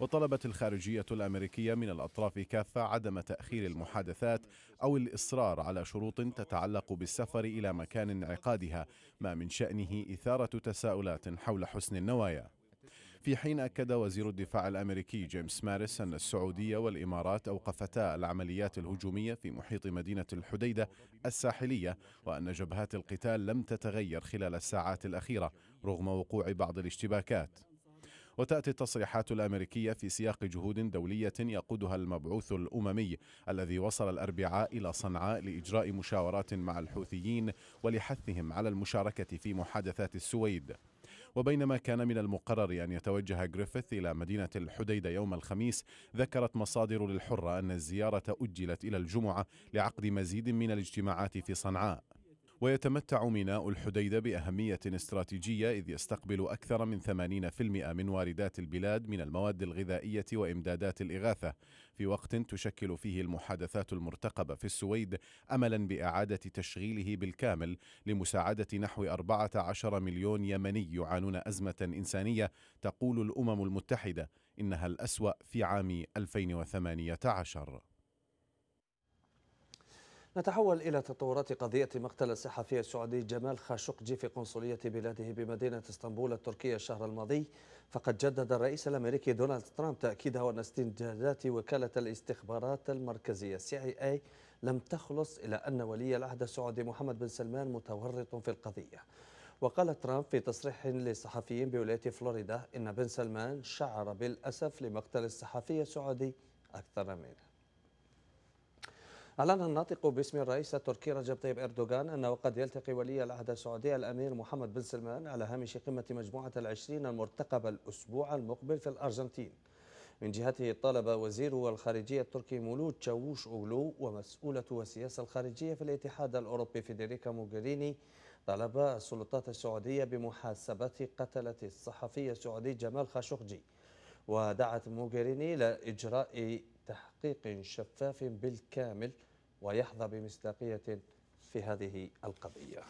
وطلبت الخارجية الأمريكية من الأطراف كافة عدم تأخير المحادثات أو الإصرار على شروط تتعلق بالسفر إلى مكان انعقادها ما من شأنه إثارة تساؤلات حول حسن النوايا في حين أكد وزير الدفاع الأمريكي جيمس مارس أن السعودية والإمارات أوقفتا العمليات الهجومية في محيط مدينة الحديدة الساحلية وأن جبهات القتال لم تتغير خلال الساعات الأخيرة رغم وقوع بعض الاشتباكات وتأتي التصريحات الأمريكية في سياق جهود دولية يقودها المبعوث الأممي الذي وصل الأربعاء إلى صنعاء لإجراء مشاورات مع الحوثيين ولحثهم على المشاركة في محادثات السويد وبينما كان من المقرر أن يتوجه جريفيث إلى مدينة الحديدة يوم الخميس ذكرت مصادر للحرة أن الزيارة أجلت إلى الجمعة لعقد مزيد من الاجتماعات في صنعاء ويتمتع ميناء الحديدة بأهمية استراتيجية إذ يستقبل أكثر من 80% من واردات البلاد من المواد الغذائية وإمدادات الإغاثة في وقت تشكل فيه المحادثات المرتقبة في السويد أملا بإعادة تشغيله بالكامل لمساعدة نحو 14 مليون يمني يعانون أزمة إنسانية تقول الأمم المتحدة إنها الأسوأ في عام 2018 نتحول إلى تطورات قضية مقتل الصحفي السعودي جمال خاشقجي في قنصلية بلاده بمدينة اسطنبول التركية الشهر الماضي فقد جدد الرئيس الأمريكي دونالد ترامب تأكيده أن استنجادات وكالة الاستخبارات المركزية CIA لم تخلص إلى أن ولي العهد السعودي محمد بن سلمان متورط في القضية وقال ترامب في تصريح لصحفيين بولاية فلوريدا إن بن سلمان شعر بالأسف لمقتل الصحفي السعودي أكثر منه أعلن الناطق باسم الرئيس التركي رجب طيب إردوغان أنه قد يلتقي ولي العهد السعودي الأمير محمد بن سلمان على هامش قمة مجموعة العشرين المرتقبة الأسبوع المقبل في الأرجنتين من جهته طلب وزير الخارجية التركي مولود تشاووش أولو ومسؤولة السياسة الخارجية في الاتحاد الأوروبي فيدريكا موغريني طلب السلطات السعودية بمحاسبة قتلة الصحفي السعودي جمال خاشقجي ودعت موغريني إلى إجراء تحقيق شفاف بالكامل ويحظى بمصداقية في هذه القضية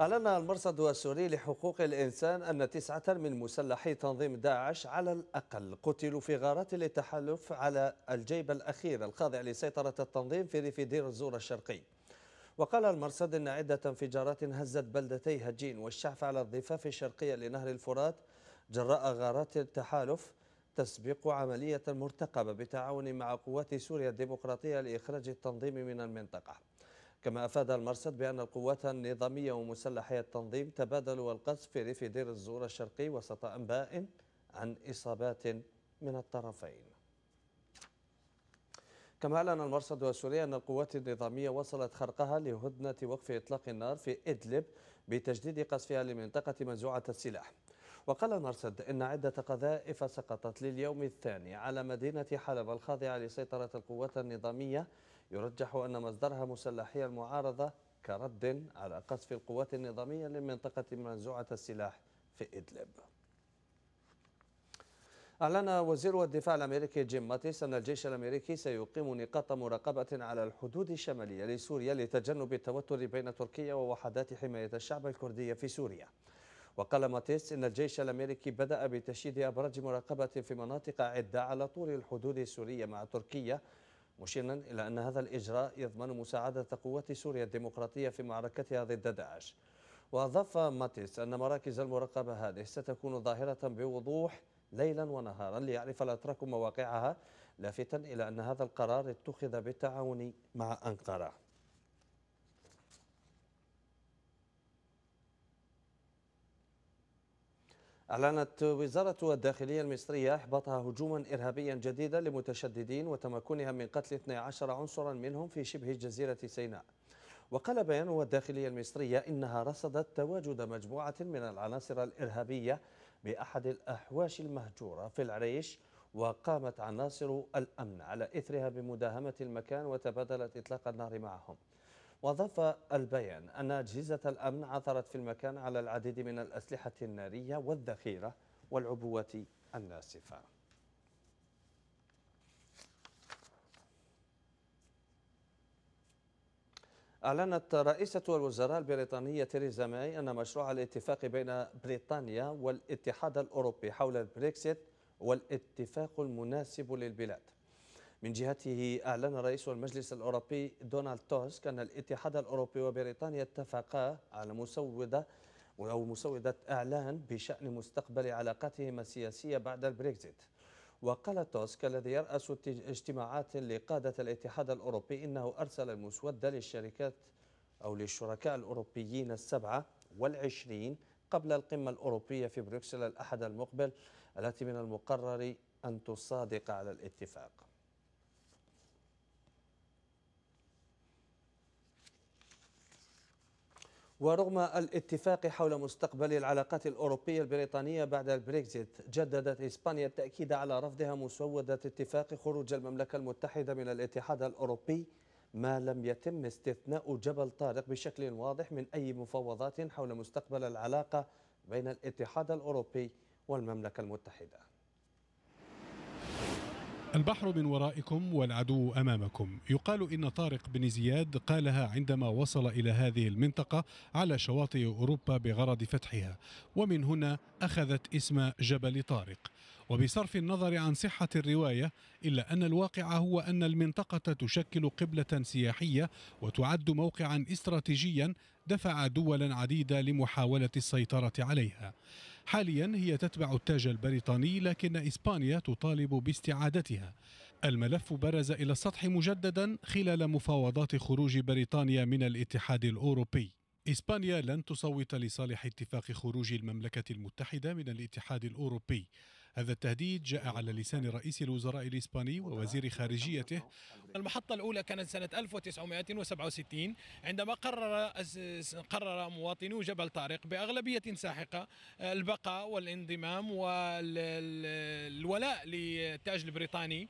أعلن المرصد السوري لحقوق الإنسان أن تسعة من مسلحي تنظيم داعش على الأقل قتلوا في غارات للتحالف على الجيب الأخير الخاضع لسيطرة التنظيم في ريف دير الزور الشرقي وقال المرصد أن عدة انفجارات هزت بلدتي هجين والشعف على الضفاف الشرقية لنهر الفرات جراء غارات التحالف تسبق عملية مرتقبة بتعاون مع قوات سوريا الديمقراطية لإخراج التنظيم من المنطقة كما أفاد المرصد بأن القوات النظامية ومسلحي التنظيم تبادلوا القصف في ريف دير الزور الشرقي وسط أنباء عن إصابات من الطرفين كما أعلن المرصد السوري أن القوات النظامية وصلت خرقها لهدنة وقف إطلاق النار في إدلب بتجديد قصفها لمنطقة منزوعة السلاح وقال المرصد إن عدة قذائف سقطت لليوم الثاني على مدينة حلب الخاضعة لسيطرة القوات النظامية يرجح أن مصدرها مسلحي المعارضة كرد على قصف القوات النظامية للمنطقة منزوعة السلاح في إدلب أعلن وزير الدفاع الأمريكي جيم ماتيس أن الجيش الأمريكي سيقيم نقاط مراقبة على الحدود الشمالية لسوريا لتجنب التوتر بين تركيا ووحدات حماية الشعب الكردي في سوريا وقال ماتيس إن الجيش الأمريكي بدأ بتشييد أبراج مراقبة في مناطق عدة على طول الحدود السورية مع تركيا مشيرا إلى أن هذا الإجراء يضمن مساعدة قوات سوريا الديمقراطية في معركتها ضد داعش وأضاف ماتيس أن مراكز المراقبة هذه ستكون ظاهرة بوضوح ليلا ونهارا ليعرف الأتراك مواقعها لافتا إلى أن هذا القرار اتخذ بالتعاون مع أنقرة أعلنت وزارة الداخلية المصرية إحباطها هجوما إرهابيا جديدا لمتشددين وتمكنها من قتل 12 عنصرا منهم في شبه جزيرة سيناء وقال بيان الداخلية المصرية إنها رصدت تواجد مجموعة من العناصر الإرهابية بأحد الأحواش المهجورة في العريش وقامت عناصر الأمن على إثرها بمداهمة المكان وتبادلت إطلاق النار معهم وأضاف البيان أن أجهزة الأمن عثرت في المكان على العديد من الأسلحة النارية والذخيرة والعبوة الناسفة أعلنت رئيسة الوزراء البريطانية تيريزا ماي أن مشروع الاتفاق بين بريطانيا والاتحاد الأوروبي حول البريكسيت والاتفاق المناسب للبلاد من جهته أعلن رئيس المجلس الأوروبي دونالد توسك أن الاتحاد الأوروبي وبريطانيا اتفقا على مسودة أو مسودة إعلان بشأن مستقبل علاقاتهما السياسية بعد البريكزيت وقال توسك الذي يرأس اجتماعات لقادة الاتحاد الأوروبي إنه أرسل المسودة للشركات أو للشركاء الأوروبيين السبعة والعشرين قبل القمة الأوروبية في بروكسل الأحد المقبل التي من المقرر أن تصادق على الاتفاق ورغم الاتفاق حول مستقبل العلاقات الأوروبية البريطانية بعد البريكزيت جددت إسبانيا التأكيد على رفضها مسودة اتفاق خروج المملكة المتحدة من الاتحاد الأوروبي ما لم يتم استثناء جبل طارق بشكل واضح من أي مفاوضات حول مستقبل العلاقة بين الاتحاد الأوروبي والمملكة المتحدة البحر من ورائكم والعدو امامكم يقال ان طارق بن زياد قالها عندما وصل الى هذه المنطقه على شواطئ اوروبا بغرض فتحها ومن هنا اخذت اسم جبل طارق وبصرف النظر عن صحه الروايه الا ان الواقع هو ان المنطقه تشكل قبله سياحيه وتعد موقعا استراتيجيا دفع دولا عديده لمحاوله السيطره عليها حاليا هي تتبع التاج البريطاني لكن إسبانيا تطالب باستعادتها الملف برز إلى السطح مجددا خلال مفاوضات خروج بريطانيا من الاتحاد الأوروبي إسبانيا لن تصوت لصالح اتفاق خروج المملكة المتحدة من الاتحاد الأوروبي هذا التهديد جاء على لسان رئيس الوزراء الإسباني ووزير خارجيته المحطة الأولى كانت سنة 1967 عندما قرر قرر مواطنو جبل طارق بأغلبية ساحقة البقاء والانضمام والولاء للتاج البريطاني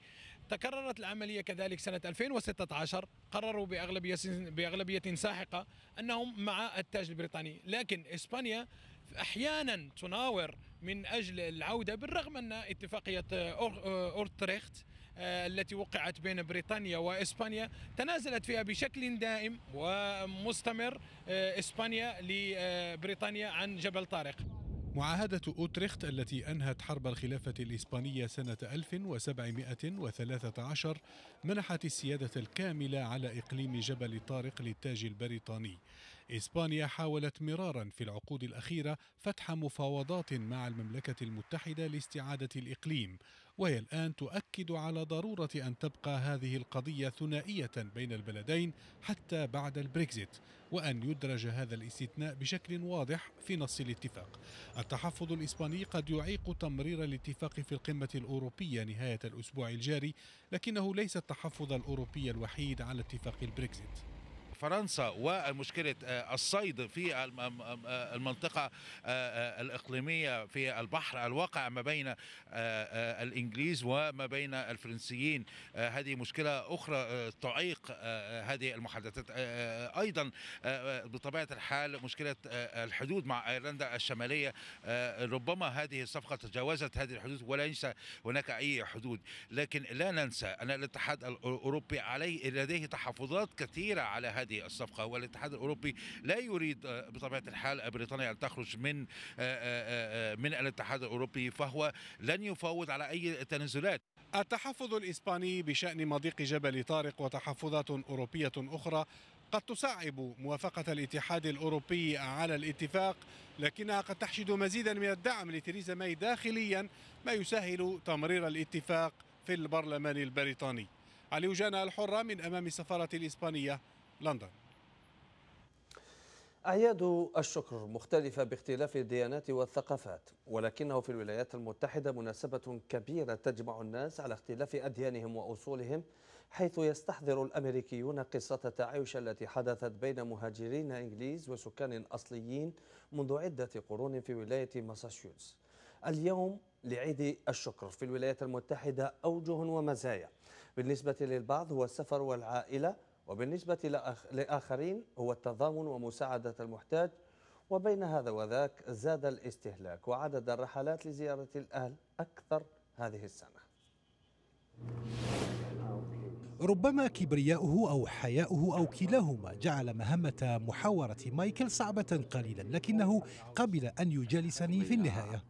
تكررت العملية كذلك سنة 2016 قرروا بأغلبية بأغلبية ساحقة أنهم مع التاج البريطاني لكن إسبانيا احيانا تناور من اجل العوده بالرغم ان اتفاقيه اورتريخت آه، التي وقعت بين بريطانيا واسبانيا تنازلت فيها بشكل دائم ومستمر آه، اسبانيا لبريطانيا عن جبل طارق. معاهدة أوتريخت التي أنهت حرب الخلافة الإسبانية سنة 1713 منحت السيادة الكاملة على إقليم جبل طارق للتاج البريطاني إسبانيا حاولت مرارا في العقود الأخيرة فتح مفاوضات مع المملكة المتحدة لاستعادة الإقليم وهي الآن تؤكد على ضرورة أن تبقى هذه القضية ثنائية بين البلدين حتى بعد البريكزيت وأن يدرج هذا الاستثناء بشكل واضح في نص الاتفاق التحفظ الإسباني قد يعيق تمرير الاتفاق في القمة الأوروبية نهاية الأسبوع الجاري لكنه ليس التحفظ الأوروبي الوحيد على اتفاق البريكزيت فرنسا ومشكلة آه، الصيد في آه، المنطقة آه، الإقليمية في البحر الواقع ما بين الإنجليز وما بين الفرنسيين هذه مشكلة أخرى تعيق هذه المحادثات أيضا بطبيعة الحال مشكلة الحدود مع أيرلندا الشمالية ربما هذه الصفقة تجاوزت هذه الحدود ولا ينسى هناك أي حدود لكن لا ننسى أن الاتحاد الأوروبي عليه لديه تحفظات كثيرة على هذه هذه الصفقة والاتحاد الأوروبي لا يريد آه، بطبيعة الحال بريطانيا أن تخرج من آه، آه، من الاتحاد الأوروبي فهو لن يفاوض على أي تنازلات التحفظ الإسباني بشأن مضيق جبل طارق وتحفظات أوروبية أخرى قد تصعب موافقة الاتحاد الأوروبي على الاتفاق لكنها قد تحشد مزيدا من الدعم لتريزا ماي داخليا ما يسهل تمرير الاتفاق في البرلمان البريطاني علي وجانا الحرة من أمام السفارة الإسبانية لندن أعياد الشكر مختلفة باختلاف الديانات والثقافات ولكنه في الولايات المتحدة مناسبة كبيرة تجمع الناس على اختلاف أديانهم وأصولهم حيث يستحضر الأمريكيون قصة تعايش التي حدثت بين مهاجرين إنجليز وسكان أصليين منذ عدة قرون في ولاية ماساتشوستس اليوم لعيد الشكر في الولايات المتحدة أوجه ومزايا بالنسبة للبعض هو السفر والعائلة وبالنسبة لآخرين هو التضامن ومساعدة المحتاج وبين هذا وذاك زاد الاستهلاك وعدد الرحلات لزيارة الأهل أكثر هذه السنة ربما كبرياؤه أو حياؤه أو كلاهما جعل مهمة محاورة مايكل صعبة قليلا لكنه قبل أن يجالسني في النهاية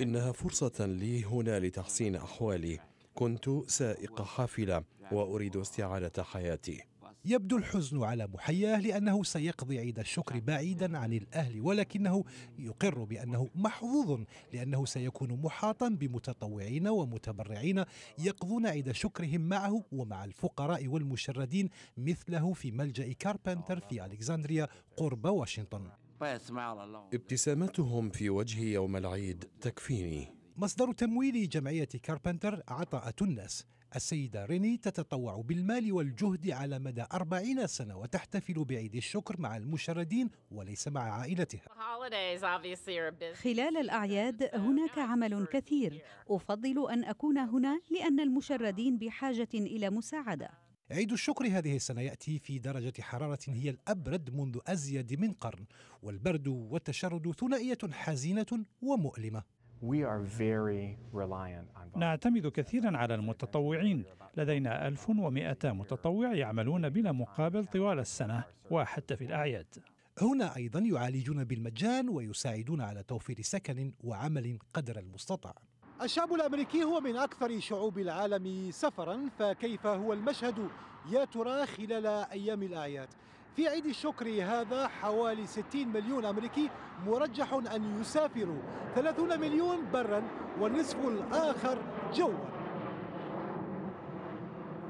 إنها فرصة لي هنا لتحسين أحوالي كنت سائق حافلة وأريد استعادة حياتي يبدو الحزن على محياه لأنه سيقضي عيد الشكر بعيدا عن الأهل ولكنه يقر بأنه محظوظ لأنه سيكون محاطا بمتطوعين ومتبرعين يقضون عيد شكرهم معه ومع الفقراء والمشردين مثله في ملجأ كاربنتر في ألكسندريا قرب واشنطن ابتسامتهم في وجهي يوم العيد تكفيني مصدر تمويل جمعية كاربنتر عطاءة الناس السيدة ريني تتطوع بالمال والجهد على مدى أربعين سنة وتحتفل بعيد الشكر مع المشردين وليس مع عائلتها خلال الأعياد هناك عمل كثير أفضل أن أكون هنا لأن المشردين بحاجة إلى مساعدة عيد الشكر هذه السنة يأتي في درجة حرارة هي الأبرد منذ أزيد من قرن والبرد والتشرد ثنائية حزينة ومؤلمة نعتمد كثيرا على المتطوعين لدينا 1200 متطوع يعملون بلا مقابل طوال السنة وحتى في الأعياد هنا أيضا يعالجون بالمجان ويساعدون على توفير سكن وعمل قدر المستطاع الشعب الامريكي هو من اكثر شعوب العالم سفرا فكيف هو المشهد يا ترى خلال ايام الاعياد في عيد الشكر هذا حوالي 60 مليون أمريكي مرجح أن يسافروا 30 مليون برا والنصف الآخر جوا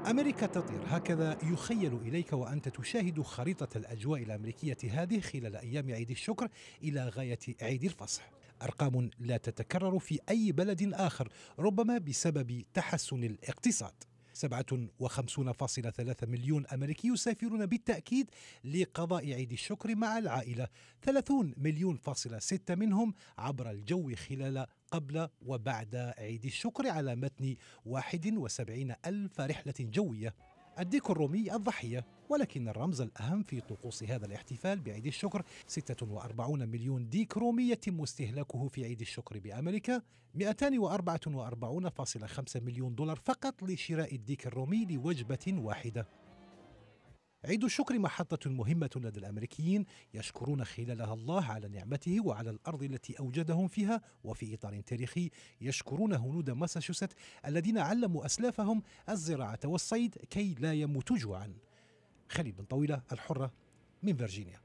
أمريكا تطير هكذا يخيل إليك وأنت تشاهد خريطة الأجواء الأمريكية هذه خلال أيام عيد الشكر إلى غاية عيد الفصح أرقام لا تتكرر في أي بلد آخر ربما بسبب تحسن الاقتصاد 57.3 مليون أمريكي يسافرون بالتأكيد لقضاء عيد الشكر مع العائلة 30 مليون فاصلة 6 منهم عبر الجو خلال قبل وبعد عيد الشكر على متن 71 ألف رحلة جوية الديك الرومي الضحية ولكن الرمز الأهم في طقوس هذا الاحتفال بعيد الشكر 46 مليون ديك رومي يتم استهلاكه في عيد الشكر بأمريكا 244.5 مليون دولار فقط لشراء الديك الرومي لوجبة واحدة عيد الشكر محطة مهمة لدى الأمريكيين يشكرون خلالها الله على نعمته وعلى الأرض التي أوجدهم فيها وفي إطار تاريخي يشكرون هنود ماساتشوست الذين علموا أسلافهم الزراعة والصيد كي لا يموتوا جوعا خليل بن طويلة الحرة من فرجينيا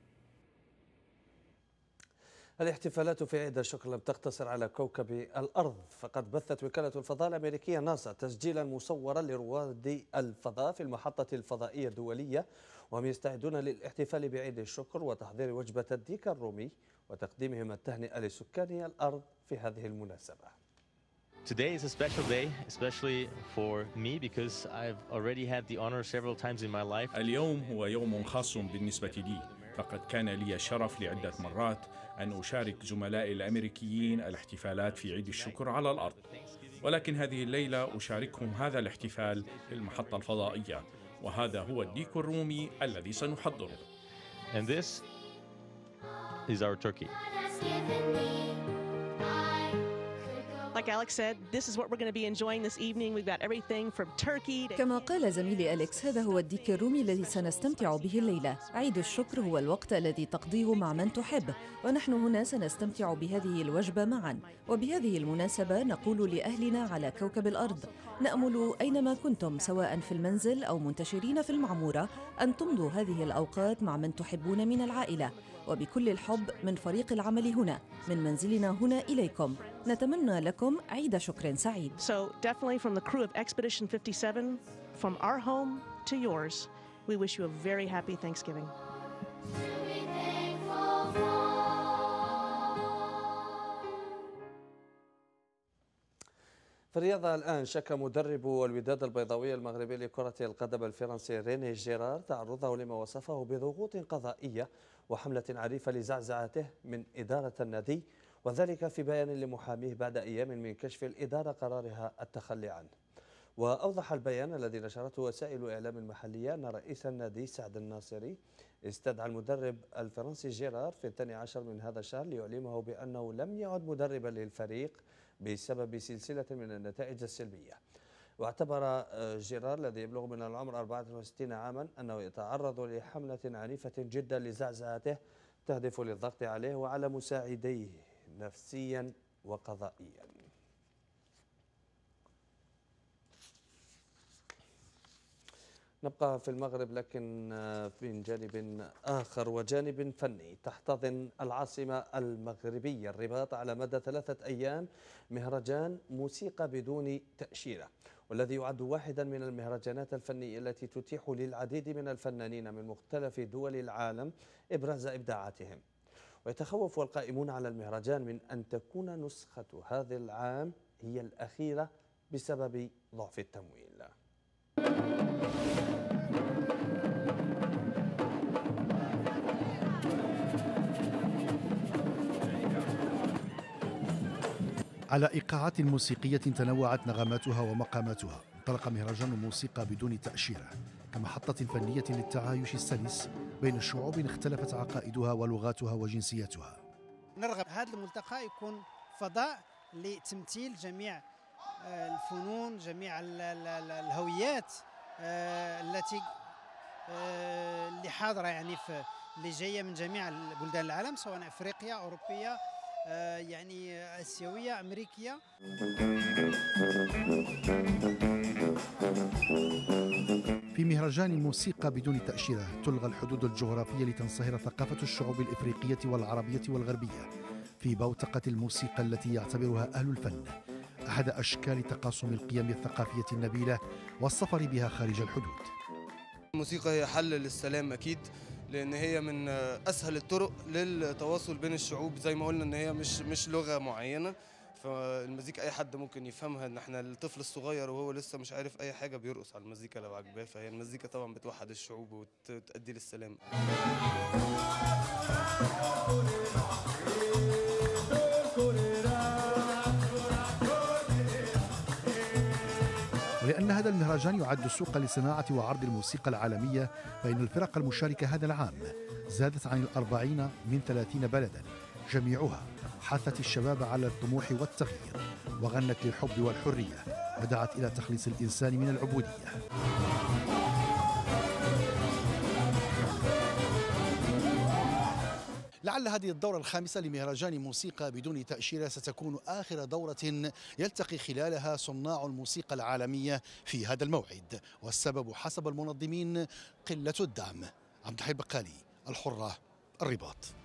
الاحتفالات في عيد الشكر لم تقتصر على كوكب الأرض فقد بثت وكالة الفضاء الأمريكية ناسا تسجيلا مصورا لرواد الفضاء في المحطة الفضائية الدولية وهم يستعدون للاحتفال بعيد الشكر وتحضير وجبة الديك الرومي وتقديمهم التهنئة لسكان الأرض في هذه المناسبة Today is a special day, especially for me because I've already had the honor several times in my life. اليوم هو يوم خاص بالنسبة لي، فقد كان لي الشرف لعدة مرات أن أشارك زملائي الأمريكيين الاحتفالات في عيد الشكر على الأرض ولكن هذه الليلة أشاركهم هذا الاحتفال للمحطة الفضائية وهذا هو الديك الرومي الذي سنحضره And this is our turkey. Like Alex said, this is what we're going to be enjoying this evening. We've got everything from turkey to... كما قال زميلي أليكس هذا هو الديك الرومي الذي سنستمتع به الليلة عيد الشكر هو الوقت الذي تقضيه مع من تحب ونحن هنا سنستمتع بهذه الوجبة معا وبهذه المناسبة نقول لأهلنا على كوكب الأرض نأمل أينما كنتم سواء في المنزل أو منتشرين في المعمورة أن تمضوا هذه الأوقات مع من تحبون من العائلة وبكل الحب من فريق العمل هنا من منزلنا هنا إليكم نتمنى لكم عيد شكر سعيد So definitely from the crew of Expedition 57 from our home to yours we wish you a very happy Thanksgiving في الرياضة الآن شك مدرب الوداد البيضاوي المغربي لكرة القدم الفرنسي ريني جيرار تعرضه لما وصفه بضغوط قضائية وحملة عريفة لزعزعته من إدارة النادي وذلك في بيان لمحاميه بعد أيام من كشف الإدارة قرارها التخلي عنه وأوضح البيان الذي نشرته وسائل إعلام المحلية أن رئيس النادي سعد الناصري استدعى المدرب الفرنسي جيرار في الثاني عشر من هذا الشهر ليعلمه بأنه لم يعد مدربا للفريق بسبب سلسلة من النتائج السلبية واعتبر آه، جيرار الذي يبلغ من العمر 64 عاما أنه يتعرض لحملة عنيفة جدا لزعزعته تهدف للضغط عليه وعلى مساعديه نفسيا وقضائيا نبقى في المغرب لكن من آه، جانب آخر وجانب فني تحتضن العاصمة المغربية الرباط على مدى ثلاثة أيام مهرجان موسيقى بدون تأشيرة والذي يعد واحدا من المهرجانات الفنية التي تتيح للعديد من الفنانين من مختلف دول العالم إبراز إبداعاتهم ويتخوف القائمون على المهرجان من أن تكون نسخة هذا العام هي الأخيرة بسبب ضعف التمويل على إيقاعات موسيقية تنوعت نغماتها ومقاماتها انطلق مهرجان الموسيقى بدون تأشيرة كمحطة فنية للتعايش السلس بين شعوب اختلفت عقائدها ولغاتها وجنسيتها نرغب هذا الملتقى يكون فضاء لتمثيل جميع آه، الفنون جميع الهويات آه، التي آه، اللي حاضره يعني في اللي جايه من جميع بلدان العالم سواء افريقيا اوروبيه آه، يعني اسيويه امريكيه في مهرجان موسيقى بدون تأشيرة تلغى الحدود الجغرافية لتنصهر ثقافة الشعوب الإفريقية والعربية والغربية في بوتقة الموسيقى التي يعتبرها أهل الفن أحد أشكال تقاسم القيم الثقافية النبيلة والسفر بها خارج الحدود الموسيقى هي حل للسلام أكيد لان هي من اسهل الطرق للتواصل بين الشعوب زي ما قلنا ان هي مش مش لغه معينه فالمزيكا اي حد ممكن يفهمها ان احنا الطفل الصغير وهو لسه مش عارف اي حاجه بيرقص على المزيكا لو عجباه فهي المزيكا طبعا بتوحد الشعوب وتؤدي للسلام هذا المهرجان يعد سوقا لصناعة وعرض الموسيقى العالمية فإن الفرق المشاركة هذا العام زادت عن الأربعين من ثلاثين بلدا جميعها حثت الشباب على الطموح والتغيير وغنت للحب والحرية ودعت إلى تخليص الإنسان من العبودية لعل هذه الدورة الخامسة لمهرجان موسيقى بدون تأشيرة ستكون آخر دورة يلتقي خلالها صناع الموسيقى العالمية في هذا الموعد والسبب حسب المنظمين قلة الدعم عبد الحي الحرة الرباط